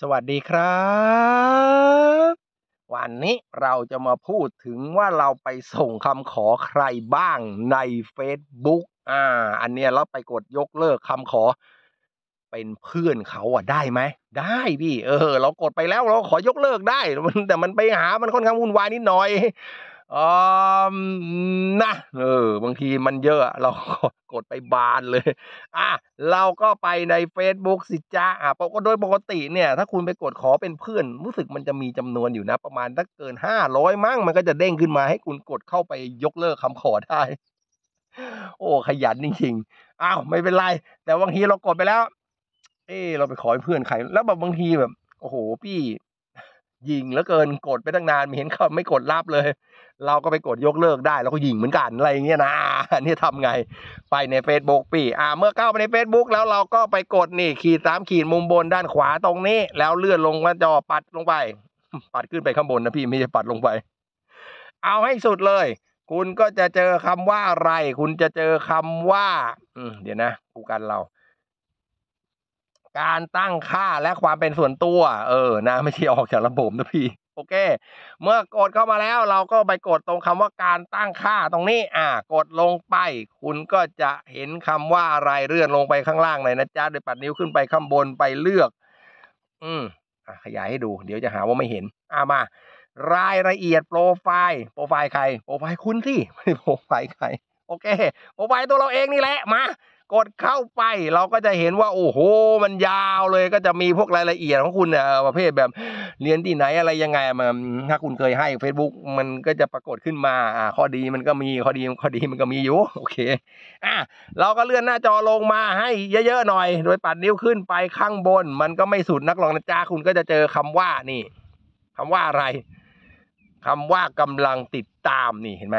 สวัสดีครับ วันนี้เราจะมาพูดถึงว่าเราไปส่งคำขอใครบ้างใน Facebook อ่า อันเนี้ยเราไปกดยกเลิกคำขอเป็นเพื่อนเขาอ่ะได้ไหม ได้พี่ เออ เรากดไปแล้วเราขอยกเลิกได้ แต่มันไปหามันค่อนข้างวุ่นวายนิดหน่อยอ๋อนะ เออ บางทีมันเยอะ เรากดไปบานเลย อ่ะ เราก็ไปใน Facebook สิจ้าอ่ะปกโดยปกติเนี่ย ถ้าคุณไปกดขอเป็นเพื่อน รู้สึกมันจะมีจำนวนอยู่นะ ประมาณถ้าเกินห้าร้อยมั้ง มันก็จะเด้งขึ้นมาให้คุณกดเข้าไปยกเลิกคำขอได้ โอ้ ขยันจริงๆ อ้าว ไม่เป็นไร แต่บางทีเรากดไปแล้ว เออเราไปขอเพื่อนใคร แล้วแบบบางทีแบบ โอ้โห พี่ยิง แล้วเกินกดไปตั้งนานมเห็นเขาไม่กดรับเลย เราก็ไปกดยกเลิกได้เราก็ยิงเหมือนกันอะไรเงี้ยนะนี่ทำไง ไปใน Facebook ปีอ่าเมื่อเข้าไปใน Facebook แล้วเราก็ไปกดนี่ขีดสามขีดมุมบนด้านขวาตรงนี้แล้วเลื่อนลงมาจอปัดลงไป ปัดขึ้นไปข้างบนนะพี่ไม่ใช่ปัดลงไป เอาให้สุดเลย คุณก็จะเจอคำว่าอะไร คุณจะเจอคำว่า อืมเดี๋ยวนะกูกันเราการตั้งค่าและความเป็นส่วนตัว เออนะไม่ใช่ออกจากระบบนะพี่โอเค เมื่อกดเข้ามาแล้วเราก็ไปกดตรงคำว่าการตั้งค่า ตรงนี้ อ่า กดลงไป คุณก็จะเห็นคำว่าอะไรเลื่อนลงไปข้างล่างเลยนะจ๊ะโดยปัดนิ้วขึ้นไป ข้างบนไปเลือก อืมขยายให้ดู เดี๋ยวจะหาว่าไม่เห็นอ่ามา รายละเอียดโปรไฟล์โปรไฟล์ใคร โปรไฟล์คุณที่ไม่โปรไฟล์ใคร โอเคโปรไฟล์ตัวเราเองนี่แหละมากดเข้าไป เราก็จะเห็นว่า โอ้โห มันยาวเลยก็จะมีพวกรายละเอียดของคุณเนี่ยประเภทแบบเรียนที่ไหนอะไรยังไงมาถ้าคุณเคยให้ Facebook มันก็จะปรากฏขึ้นมาอ่าข้อดีมันก็มีข้อดี ข้อดีมันก็มีอยู่โอเคอ่ะเราก็เลื่อนหน้าจอลงมา ให้เยอะๆหน่อย โดยปัดนิ้วขึ้นไปข้างบน มันก็ไม่สุดนักหองนะจ้าคุณก็จะเจอคำว่า นี่ คำว่าอะไร คำว่ากำลังติดตามนี่เห็นไหม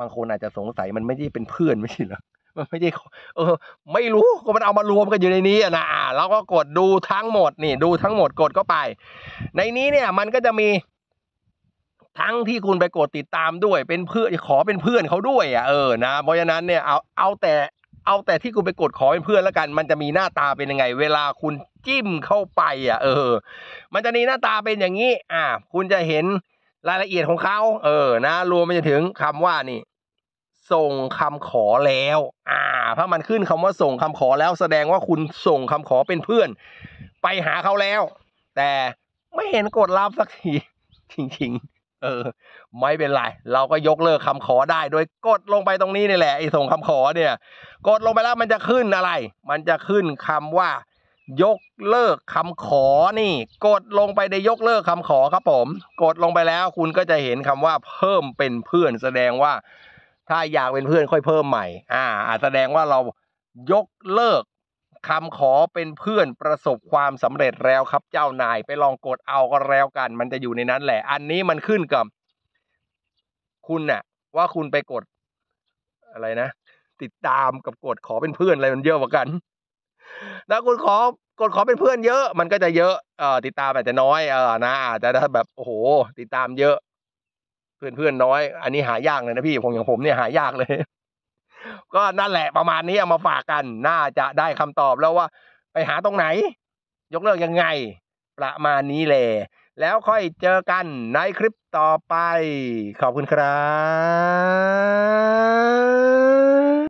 บางคนอาจจะสงสัยมันไม่ได้เป็นเพื่อนไม่ใช่เหรอ มันไม่ได้เออ ไม่รู้ก็มันเอามารวมกันอยู่ในนี้นะเราก็กดดูทั้งหมดนี่ดูทั้งหมดกดก็ไป ในนี้เนี่ยมันก็จะมีทั้งที่คุณไปกดติดตามด้วย เป็นเพื่อนขอเป็นเพื่อนเขาด้วยอ่ะเออนะ เพราะฉะนั้นเนี่ย เอา เอาแต่ เอาแต่ที่คุณไปกดขอเป็นเพื่อนแล้วกัน มันจะมีหน้าตาเป็นยังไง เวลาคุณจิ้มเข้าไปอ่ะ เออ มันจะมีหน้าตาเป็นอย่างนี้ อ่า คุณจะเห็นรายละเอียดของเขา เออนะ รวมไปจนถึงคำว่านี่ส่งคำขอแล้ว อ่า ถ้ามันขึ้นคำว่าส่งคำขอแล้วแสดงว่าคุณส่งคำขอเป็นเพื่อน ไปหาเขาแล้ว แต่ไม่เห็นกดรับสักที จริงๆเออ ไม่เป็นไร เราก็ยกเลิกคำขอได้ โดย กดลงไปตรงนี้นี่แหละไอ้ส่งคำขอเนี่ย กดลงไปแล้วมันจะขึ้นอะไร มันจะขึ้นคำว่า ยกเลิกคำขอนี่ กดลงไปในยกเลิกคำขอครับผม กดลงไปแล้ว คุณก็จะเห็นคำว่า เพิ่มเป็นเพื่อน แสดงว่าถ้าอยากเป็นเพื่อนค่อยเพิ่มใหม่ อ่า แสดงว่าเรายกเลิกคำขอเป็นเพื่อนประสบความสำเร็จแล้วครับเจ้านายไปลองกดเอาก็แล้วกัน มันจะอยู่ในนั้นแหละ อันนี้มันขึ้นกับ คุณน่ะ ว่าคุณไปกดอะไรนะติดตามกับกดขอเป็นเพื่อนอะไรมันเยอะกว่ากันถ้าคุณขอกดขอเป็นเพื่อนเยอะ มันก็จะเยอะเอ่อติดตามอาจจะน้อยเออนะอาจจะแบบโอ้โห ติดตามเยอะเพื่อนเพื่อนน้อย อันนี้หายากเลยนะพี่ของอย่างผมเนี่ยหายากเลย ก็นั่นแหละประมาณนี้เอามาฝากกัน น่าจะได้คำตอบแล้วว่า ไปหาตรงไหน ยกเลิกยังไง ประมาณนี้แหละแล้วค่อยเจอกันในคลิปต่อไปขอบคุณครับ